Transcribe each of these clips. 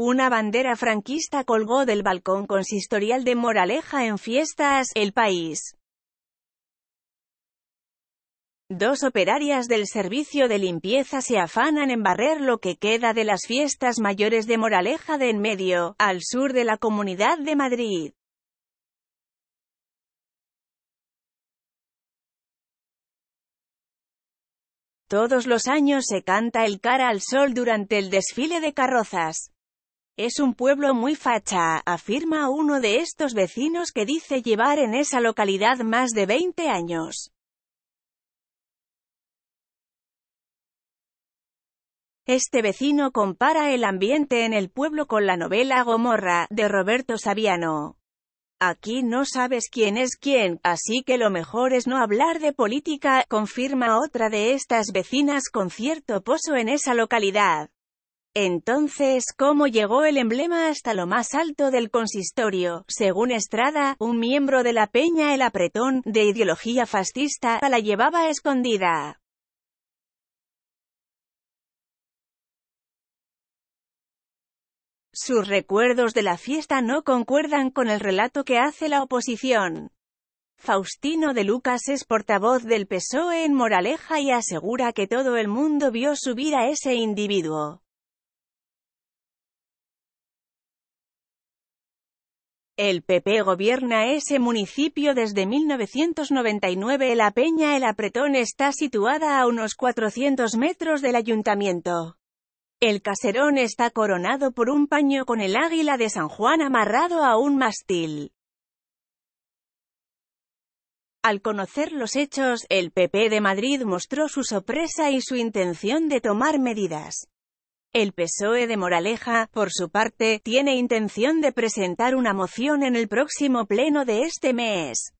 Una bandera franquista colgó del balcón consistorial de Moraleja en fiestas, el país. Dos operarias del servicio de limpieza se afanan en barrer lo que queda de las fiestas mayores de Moraleja de en medio, al sur de la Comunidad de Madrid. Todos los años se canta el cara al sol durante el desfile de carrozas. Es un pueblo muy facha, afirma uno de estos vecinos que dice llevar en esa localidad más de 20 años. Este vecino compara el ambiente en el pueblo con la novela Gomorra, de Roberto Saviano. Aquí no sabes quién es quién, así que lo mejor es no hablar de política, confirma otra de estas vecinas con cierto pozo en esa localidad. Entonces, ¿cómo llegó el emblema hasta lo más alto del consistorio? Según Estrada, un miembro de la Peña El Apretón, de ideología fascista, la llevaba escondida. Sus recuerdos de la fiesta no concuerdan con el relato que hace la oposición. Faustino de Lucas es portavoz del PSOE en Moraleja y asegura que todo el mundo vio subir a ese individuo. El PP gobierna ese municipio desde 1999. La Peña El Apretón está situada a unos 400 metros del ayuntamiento. El caserón está coronado por un paño con el águila de San Juan amarrado a un mástil. Al conocer los hechos, el PP de Madrid mostró su sorpresa y su intención de tomar medidas. El PSOE de Moraleja, por su parte, tiene intención de presentar una moción en el próximo pleno de este mes.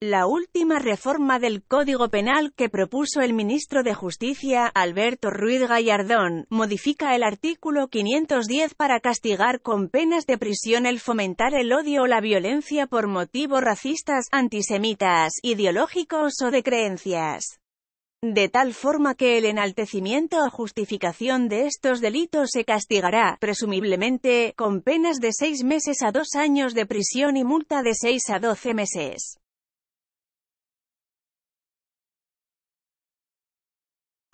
La última reforma del Código Penal que propuso el ministro de Justicia, Alberto Ruiz Gallardón, modifica el artículo 510 para castigar con penas de prisión el fomentar el odio o la violencia por motivos racistas, antisemitas, ideológicos o de creencias de tal forma que el enaltecimiento o justificación de estos delitos se castigará, presumiblemente, con penas de seis meses a dos años de prisión y multa de seis a doce meses.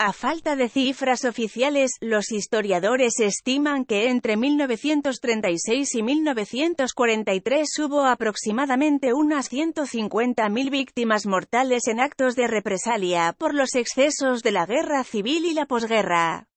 A falta de cifras oficiales, los historiadores estiman que entre 1936 y 1943 hubo aproximadamente unas 150.000 víctimas mortales en actos de represalia por los excesos de la guerra civil y la posguerra.